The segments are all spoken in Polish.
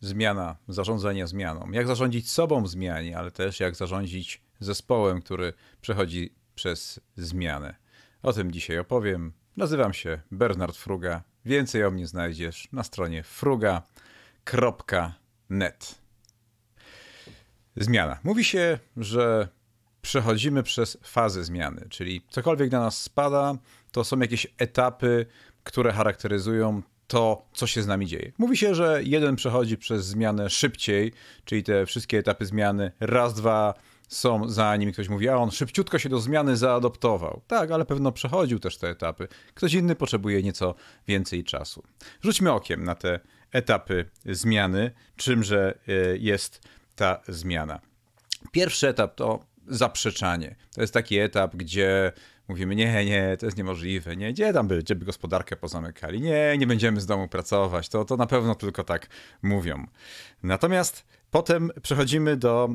zmiana, zarządzanie zmianą. Jak zarządzić sobą w zmianie, ale też jak zarządzić zespołem, który przechodzi przez zmianę. O tym dzisiaj opowiem. Nazywam się Bernard Fruga. Więcej o mnie znajdziesz na stronie fruga.net. Zmiana. Mówi się, że przechodzimy przez fazę zmiany, czyli cokolwiek na nas spada, to są jakieś etapy, które charakteryzują to, co się z nami dzieje. Mówi się, że jeden przechodzi przez zmianę szybciej, czyli te wszystkie etapy zmiany raz, dwa są za nim. Ktoś mówi, a on szybciutko się do zmiany zaadoptował. Tak, ale pewno przechodził też te etapy. Ktoś inny potrzebuje nieco więcej czasu. Rzućmy okiem na te etapy zmiany, czymże e, jest ta zmiana. Pierwszy etap to zaprzeczanie. To jest taki etap, gdzie mówimy, nie, nie, to jest niemożliwe, nie, gdzie tam by, gdzie by gospodarkę pozamykali, nie, nie będziemy z domu pracować, to, to na pewno tylko tak mówią. Natomiast potem przechodzimy do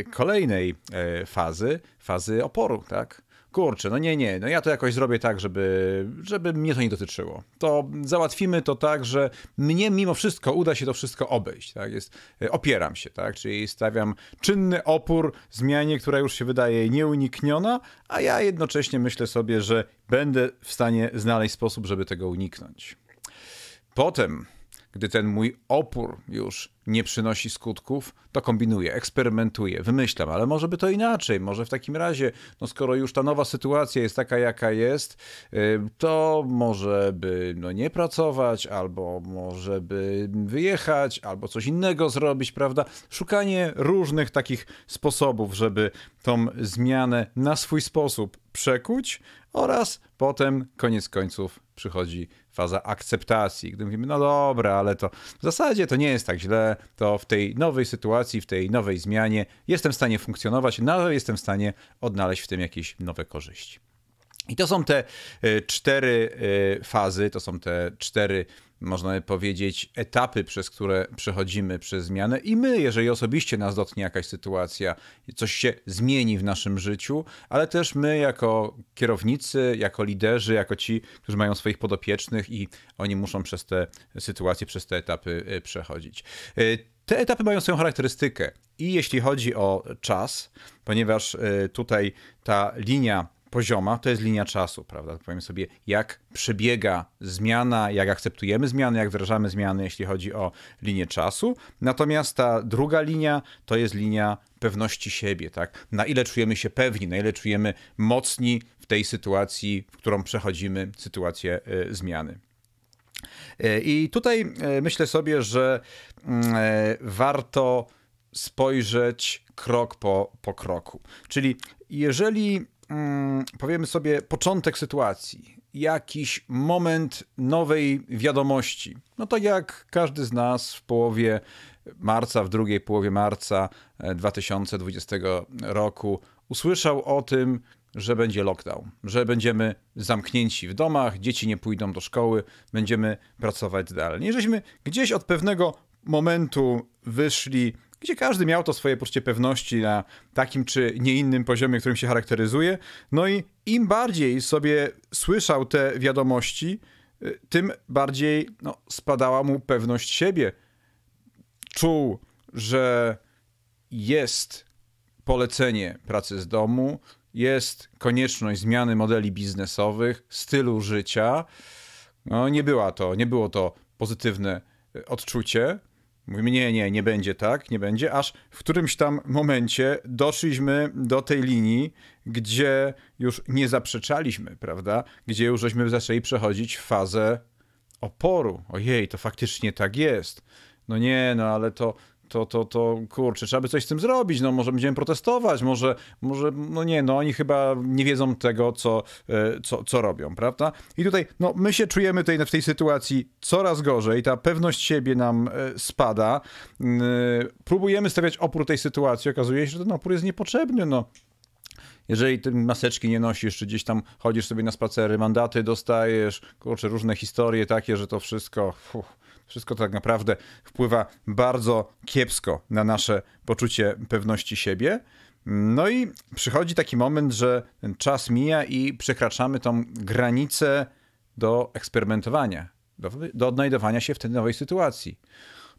y, kolejnej y, fazy, fazy oporu, tak? kurczę, no nie, nie, no ja to jakoś zrobię tak, żeby, żeby mnie to nie dotyczyło. To załatwimy to tak, że mnie mimo wszystko uda się to wszystko obejść, tak, jest, e, opieram się, tak, czyli stawiam czynny opór zmianie, która już się wydaje nieunikniona, a ja jednocześnie myślę sobie, że będę w stanie znaleźć sposób, żeby tego uniknąć. Potem gdy ten mój opór już nie przynosi skutków, to kombinuję, eksperymentuję, wymyślam, ale może by to inaczej, może w takim razie, no skoro już ta nowa sytuacja jest taka, jaka jest, to może by no, nie pracować, albo może by wyjechać, albo coś innego zrobić, prawda? Szukanie różnych takich sposobów, żeby tą zmianę na swój sposób przekuć oraz potem koniec końców przychodzi faza akceptacji, gdy mówimy, no dobra, ale to w zasadzie to nie jest tak źle, to w tej nowej sytuacji, w tej nowej zmianie jestem w stanie funkcjonować, nawet no jestem w stanie odnaleźć w tym jakieś nowe korzyści. I to są te y, cztery y, fazy, to są te cztery można powiedzieć, etapy, przez które przechodzimy przez zmianę i my, jeżeli osobiście nas dotknie jakaś sytuacja, coś się zmieni w naszym życiu, ale też my jako kierownicy, jako liderzy, jako ci, którzy mają swoich podopiecznych i oni muszą przez te sytuacje, przez te etapy y, przechodzić. Y, te etapy mają swoją charakterystykę i jeśli chodzi o czas, ponieważ y, tutaj ta linia pozioma, to jest linia czasu, prawda? Powiem sobie, jak przebiega zmiana, jak akceptujemy zmiany, jak wdrażamy zmiany, jeśli chodzi o linię czasu. Natomiast ta druga linia to jest linia pewności siebie, tak? Na ile czujemy się pewni, na ile czujemy mocni w tej sytuacji, w którą przechodzimy, sytuację y, zmiany. Y, I tutaj y, myślę sobie, że warto spojrzeć krok po, po kroku. Czyli jeżeli mm, powiemy sobie, początek sytuacji, jakiś moment nowej wiadomości. No tak jak każdy z nas w połowie marca, w drugiej połowie marca 2020 e, roku usłyszał o tym, że będzie lockdown, że będziemy zamknięci w domach, dzieci nie pójdą do szkoły, będziemy pracować zdalnie. Żeśmy gdzieś od pewnego momentu wyszli gdzie każdy miał to swoje poczucie pewności na takim czy nie innym poziomie, którym się charakteryzuje. No i im bardziej sobie słyszał te wiadomości, y, tym bardziej no, spadała mu pewność siebie. Czuł, że jest polecenie pracy z domu, jest konieczność zmiany modeli biznesowych, stylu życia. No, nie była to, nie było to pozytywne y, odczucie, Mówimy, nie, nie, nie będzie tak, nie będzie, aż w którymś tam momencie doszliśmy do tej linii, gdzie już nie zaprzeczaliśmy, prawda? Gdzie już żeśmy zaczęli przechodzić fazę oporu. Ojej, to faktycznie tak jest. No nie, no ale to to, to, to kurczę, trzeba by coś z tym zrobić, no może będziemy protestować, może, może no nie, no oni chyba nie wiedzą tego, co, e, co, co robią, prawda? I tutaj, no my się czujemy tej, w tej sytuacji coraz gorzej, ta pewność siebie nam e, spada, mm, e, próbujemy stawiać opór tej sytuacji, okazuje się, że ten opór jest niepotrzebny, no. Jeżeli ty maseczki nie nosisz, czy gdzieś tam chodzisz sobie na spacery, mandaty dostajesz, kurczę, różne historie takie, że to wszystko... Fuh wszystko to tak naprawdę wpływa bardzo kiepsko na nasze poczucie pewności siebie. No i przychodzi taki moment, że ten czas mija i przekraczamy tą granicę do eksperymentowania, do, do odnajdowania się w tej nowej sytuacji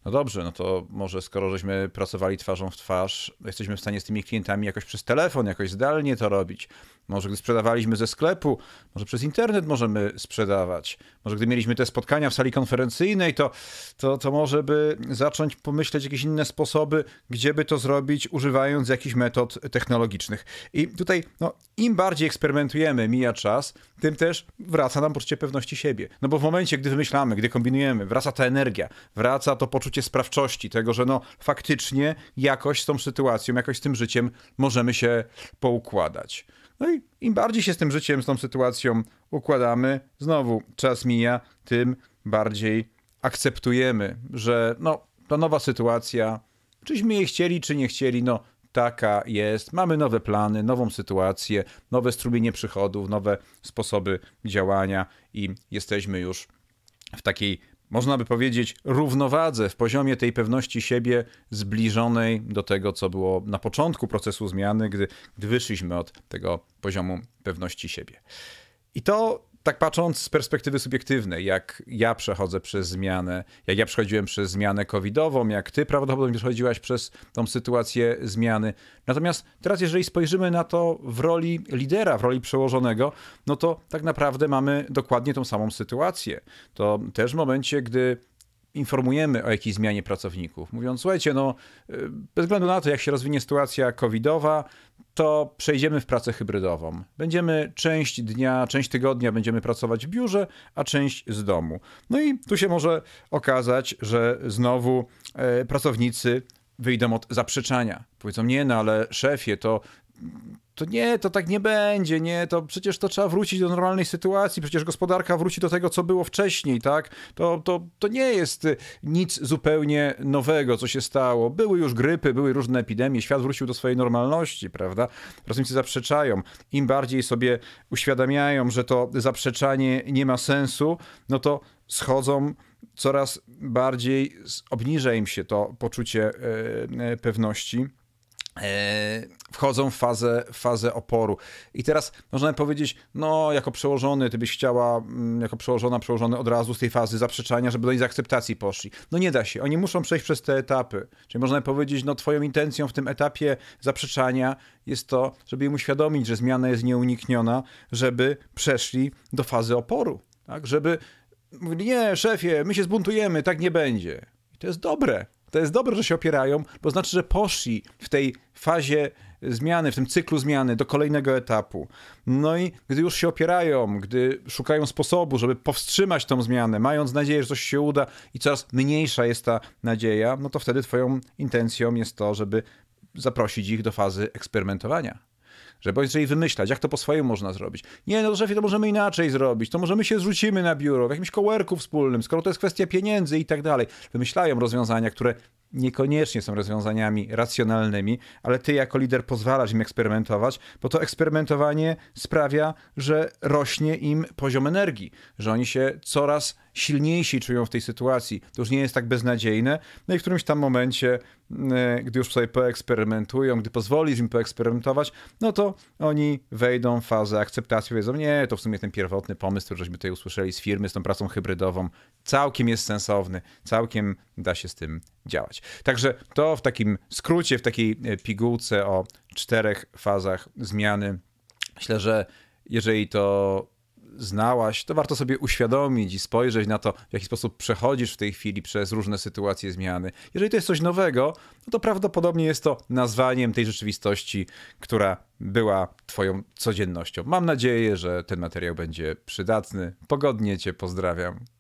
no dobrze, no to może skoro żeśmy pracowali twarzą w twarz, jesteśmy w stanie z tymi klientami jakoś przez telefon, jakoś zdalnie to robić. Może gdy sprzedawaliśmy ze sklepu, może przez internet możemy sprzedawać. Może gdy mieliśmy te spotkania w sali konferencyjnej, to, to, to może by zacząć pomyśleć jakieś inne sposoby, gdzie by to zrobić, używając jakichś metod technologicznych. I tutaj, no, im bardziej eksperymentujemy, mija czas, tym też wraca nam poczucie pewności siebie. No bo w momencie, gdy wymyślamy, gdy kombinujemy, wraca ta energia, wraca to poczucie poczucie sprawczości, tego, że no faktycznie jakoś z tą sytuacją, jakoś z tym życiem możemy się poukładać. No i im bardziej się z tym życiem, z tą sytuacją układamy, znowu czas mija, tym bardziej akceptujemy, że no ta nowa sytuacja, czyśmy jej chcieli, czy nie chcieli, no taka jest. Mamy nowe plany, nową sytuację, nowe strumienie przychodów, nowe sposoby działania i jesteśmy już w takiej można by powiedzieć, równowadze w poziomie tej pewności siebie zbliżonej do tego, co było na początku procesu zmiany, gdy, gdy wyszliśmy od tego poziomu pewności siebie. I to tak patrząc z perspektywy subiektywnej, jak ja przechodzę przez zmianę, jak ja przechodziłem przez zmianę covidową, jak ty prawdopodobnie przechodziłaś przez tą sytuację zmiany. Natomiast teraz, jeżeli spojrzymy na to w roli lidera, w roli przełożonego, no to tak naprawdę mamy dokładnie tą samą sytuację. To też w momencie, gdy informujemy o jakiejś zmianie pracowników, mówiąc, słuchajcie, no y, bez względu na to, jak się rozwinie sytuacja covidowa, to przejdziemy w pracę hybrydową. Będziemy część dnia, część tygodnia będziemy pracować w biurze, a część z domu. No i tu się może okazać, że znowu e, pracownicy wyjdą od zaprzeczania. Powiedzą, nie, no ale szefie, to to nie, to tak nie będzie, nie, to przecież to trzeba wrócić do normalnej sytuacji, przecież gospodarka wróci do tego, co było wcześniej, tak? To, to, to nie jest y, nic zupełnie nowego, co się stało. Były już grypy, były różne epidemie, świat wrócił do swojej normalności, prawda? Rosyjczycy zaprzeczają. Im bardziej sobie uświadamiają, że to zaprzeczanie nie ma sensu, no to schodzą coraz bardziej, obniża im się to poczucie e, e, pewności E, wchodzą w fazę, fazę oporu. I teraz można powiedzieć, no jako przełożony, ty byś chciała, mm, jako przełożona, przełożony od razu z tej fazy zaprzeczania, żeby do niej z akceptacji poszli. No nie da się, oni muszą przejść przez te etapy. Czyli można powiedzieć, no twoją intencją w tym etapie zaprzeczania jest to, żeby im uświadomić, że zmiana jest nieunikniona, żeby przeszli do fazy oporu. Tak? Żeby mówili, nie szefie, my się zbuntujemy, tak nie będzie. I to jest dobre. To jest dobre, że się opierają, bo znaczy, że poszli w tej fazie zmiany, w tym cyklu zmiany do kolejnego etapu. No i gdy już się opierają, gdy szukają sposobu, żeby powstrzymać tą zmianę, mając nadzieję, że coś się uda i coraz mniejsza jest ta nadzieja, no to wtedy twoją intencją jest to, żeby zaprosić ich do fazy eksperymentowania że bo zaczęli wymyślać, jak to po swojemu można zrobić. Nie, no szefie, to możemy inaczej zrobić, to możemy się zrzucimy na biuro, w jakimś kołerku wspólnym, skoro to jest kwestia pieniędzy i tak dalej. Wymyślają rozwiązania, które niekoniecznie są rozwiązaniami racjonalnymi, ale ty jako lider pozwalasz im eksperymentować, bo to eksperymentowanie sprawia, że rośnie im poziom energii, że oni się coraz silniejsi czują w tej sytuacji. To już nie jest tak beznadziejne. No i w którymś tam momencie, mm, e, gdy już sobie poeksperymentują, gdy pozwolisz im poeksperymentować, no to oni wejdą w fazę akceptacji, powiedzą, nie, to w sumie ten pierwotny pomysł, który żeśmy tutaj usłyszeli z firmy, z tą pracą hybrydową, całkiem jest sensowny, całkiem da się z tym działać. Także to w takim skrócie, w takiej e, pigułce o czterech fazach zmiany. Myślę, że jeżeli to znałaś, to warto sobie uświadomić i spojrzeć na to, w jaki sposób przechodzisz w tej chwili przez różne sytuacje zmiany. Jeżeli to jest coś nowego, no to prawdopodobnie jest to nazwaniem tej rzeczywistości, która była Twoją codziennością. Mam nadzieję, że ten materiał będzie przydatny. Pogodnie Cię pozdrawiam.